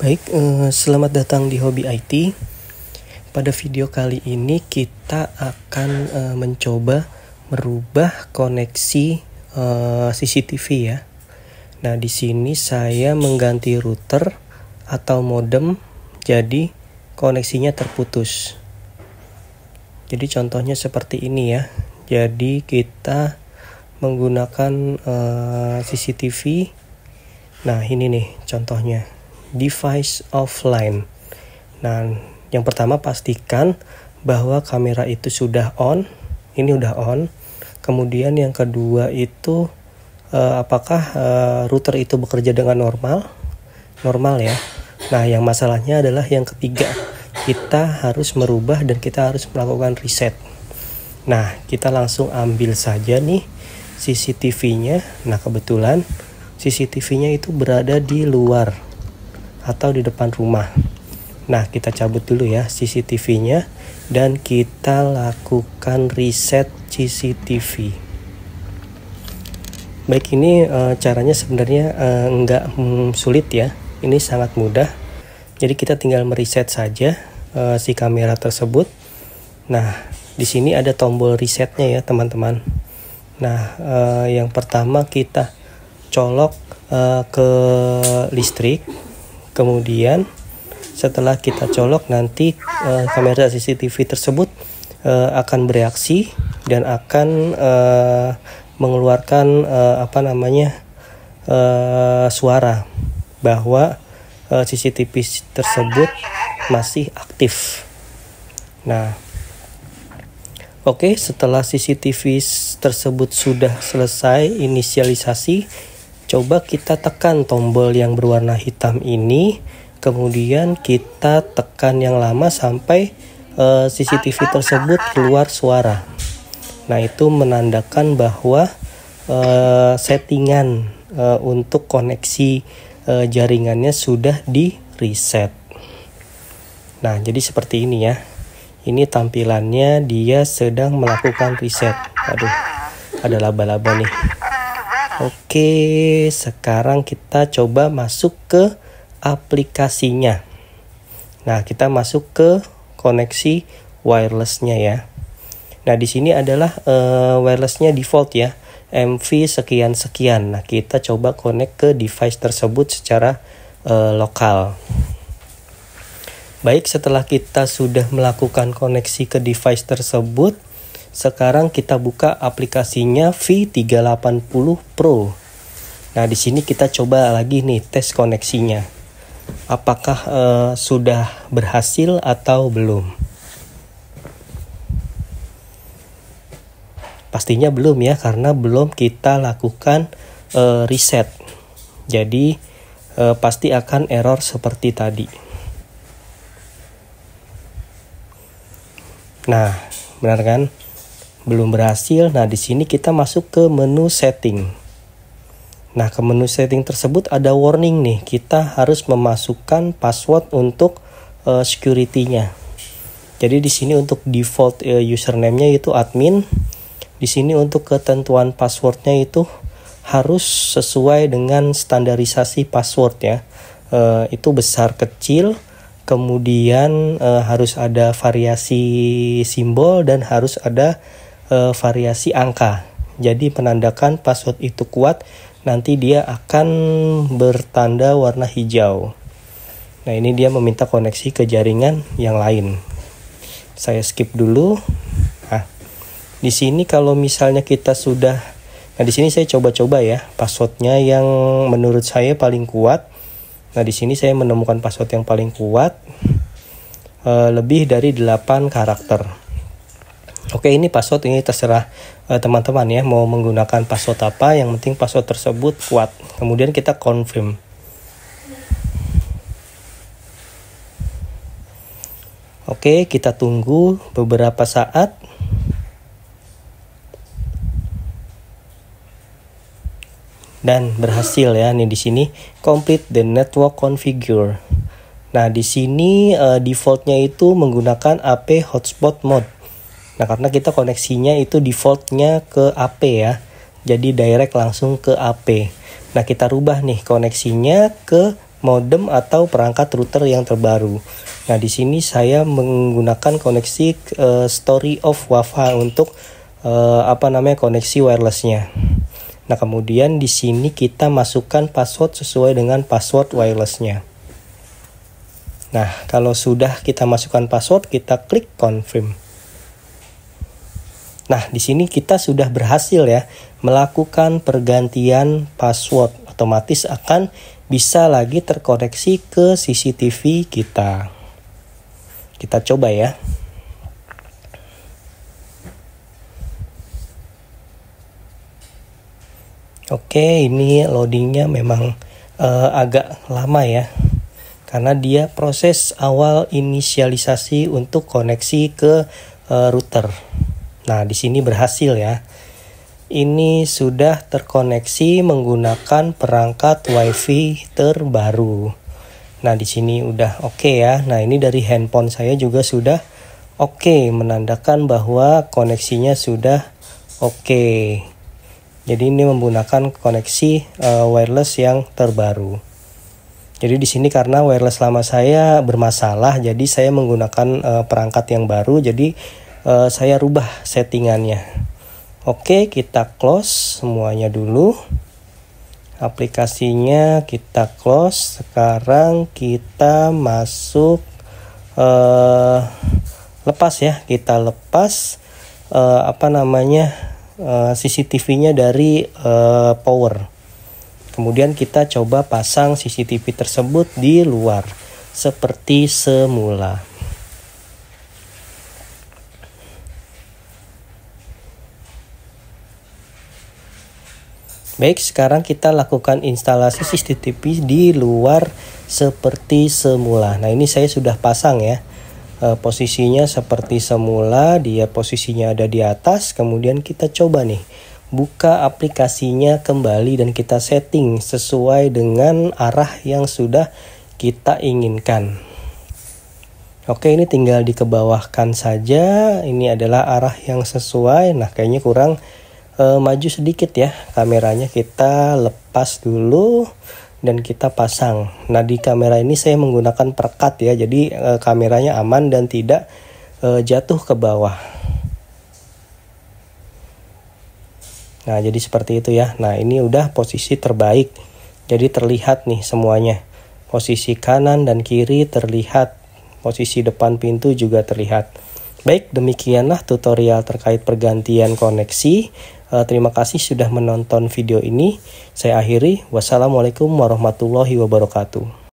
Baik, eh, selamat datang di Hobi IT. Pada video kali ini kita akan eh, mencoba merubah koneksi eh, CCTV ya. Nah, di sini saya mengganti router atau modem jadi koneksinya terputus. Jadi contohnya seperti ini ya. Jadi kita menggunakan CCTV. Nah, ini nih contohnya device offline. Nah, yang pertama pastikan bahwa kamera itu sudah on, ini udah on. Kemudian yang kedua itu eh, apakah eh, router itu bekerja dengan normal? Normal ya. Nah, yang masalahnya adalah yang ketiga, kita harus merubah dan kita harus melakukan reset. Nah, kita langsung ambil saja nih CCTV-nya. Nah, kebetulan CCTV-nya itu berada di luar atau di depan rumah. Nah, kita cabut dulu ya CCTV-nya dan kita lakukan reset CCTV. Baik, ini e, caranya sebenarnya e, nggak mm, sulit ya. Ini sangat mudah. Jadi kita tinggal mereset saja e, si kamera tersebut. Nah, di sini ada tombol resetnya ya, teman-teman. Nah, e, yang pertama kita colok e, ke listrik kemudian setelah kita colok nanti uh, kamera CCTV tersebut uh, akan bereaksi dan akan uh, mengeluarkan uh, apa namanya uh, suara bahwa uh, CCTV tersebut masih aktif. Nah, oke okay, setelah CCTV tersebut sudah selesai inisialisasi coba kita tekan tombol yang berwarna hitam ini kemudian kita tekan yang lama sampai uh, CCTV tersebut keluar suara nah itu menandakan bahwa uh, settingan uh, untuk koneksi uh, jaringannya sudah di reset nah jadi seperti ini ya ini tampilannya dia sedang melakukan reset aduh ada laba-laba nih Oke, sekarang kita coba masuk ke aplikasinya. Nah, kita masuk ke koneksi wirelessnya ya. Nah, di sini adalah uh, wirelessnya default ya, MV sekian sekian. Nah, kita coba connect ke device tersebut secara uh, lokal. Baik, setelah kita sudah melakukan koneksi ke device tersebut, sekarang kita buka aplikasinya V380 Pro. Nah, di sini kita coba lagi nih tes koneksinya. Apakah uh, sudah berhasil atau belum? Pastinya belum ya karena belum kita lakukan uh, reset. Jadi uh, pasti akan error seperti tadi. Nah, benar kan? belum berhasil. Nah, di sini kita masuk ke menu setting. Nah, ke menu setting tersebut ada warning nih. Kita harus memasukkan password untuk uh, security-nya. Jadi di sini untuk default uh, username-nya itu admin. Di sini untuk ketentuan passwordnya itu harus sesuai dengan standarisasi password ya. Uh, eh, itu besar kecil, kemudian uh, harus ada variasi simbol dan harus ada e, variasi angka. Jadi penandakan password itu kuat, nanti dia akan bertanda warna hijau. Nah, ini dia meminta koneksi ke jaringan yang lain. Saya skip dulu. Nah, di sini kalau misalnya kita sudah Nah, di sini saya coba-coba ya passwordnya yang menurut saya paling kuat. Nah, di sini saya menemukan password yang paling kuat e, lebih dari 8 karakter. Oke ini password ini terserah eh, teman-teman uh, ya mau menggunakan password apa yang penting password tersebut kuat kemudian kita confirm Oke kita tunggu beberapa saat dan berhasil ya nih di sini complete the network configure. Nah di sini uh, defaultnya itu menggunakan AP hotspot mode. Nah karena kita koneksinya itu defaultnya ke AP ya. Jadi direct langsung ke AP. Nah kita rubah nih koneksinya ke modem atau perangkat router yang terbaru. Nah di sini saya menggunakan koneksi uh, story of Wafa untuk uh, apa namanya koneksi wirelessnya. Nah kemudian di sini kita masukkan password sesuai dengan password wirelessnya. Nah kalau sudah kita masukkan password kita klik confirm. Nah, di sini kita sudah berhasil ya melakukan pergantian password. Otomatis akan bisa lagi terkoreksi ke CCTV kita. Kita coba ya. Oke, ini loadingnya memang uh, agak lama ya. Karena dia proses awal inisialisasi untuk koneksi ke uh, router. Nah, di sini berhasil ya. Ini sudah terkoneksi menggunakan perangkat WiFi terbaru. Nah, di sini udah oke okay ya. Nah, ini dari handphone saya juga sudah oke okay, menandakan bahwa koneksinya sudah oke. Okay. Jadi ini menggunakan koneksi uh, wireless yang terbaru. Jadi di sini karena wireless lama saya bermasalah, jadi saya menggunakan uh, perangkat yang baru. Jadi uh, saya rubah settingannya. Oke, kita close semuanya dulu. Aplikasinya kita close. Sekarang kita masuk uh, lepas ya, kita lepas uh, apa namanya uh, CCTV-nya dari uh, power. Kemudian kita coba pasang CCTV tersebut di luar seperti semula. Baik, sekarang kita lakukan instalasi CCTV di luar seperti semula. Nah, ini saya sudah pasang ya. E, posisinya seperti semula, dia posisinya ada di atas. Kemudian kita coba nih, buka aplikasinya kembali dan kita setting sesuai dengan arah yang sudah kita inginkan. Oke, ini tinggal dikebawahkan saja. Ini adalah arah yang sesuai. Nah, kayaknya kurang uh, maju sedikit ya kameranya kita lepas dulu dan kita pasang. Nah di kamera ini saya menggunakan perkat ya, jadi uh, kameranya aman dan tidak uh, jatuh ke bawah. Nah jadi seperti itu ya. Nah ini udah posisi terbaik, jadi terlihat nih semuanya. Posisi kanan dan kiri terlihat, posisi depan pintu juga terlihat. Baik, demikianlah tutorial terkait pergantian koneksi. Eh, terima kasih sudah menonton video ini. Saya akhiri. Wassalamualaikum warahmatullahi wabarakatuh.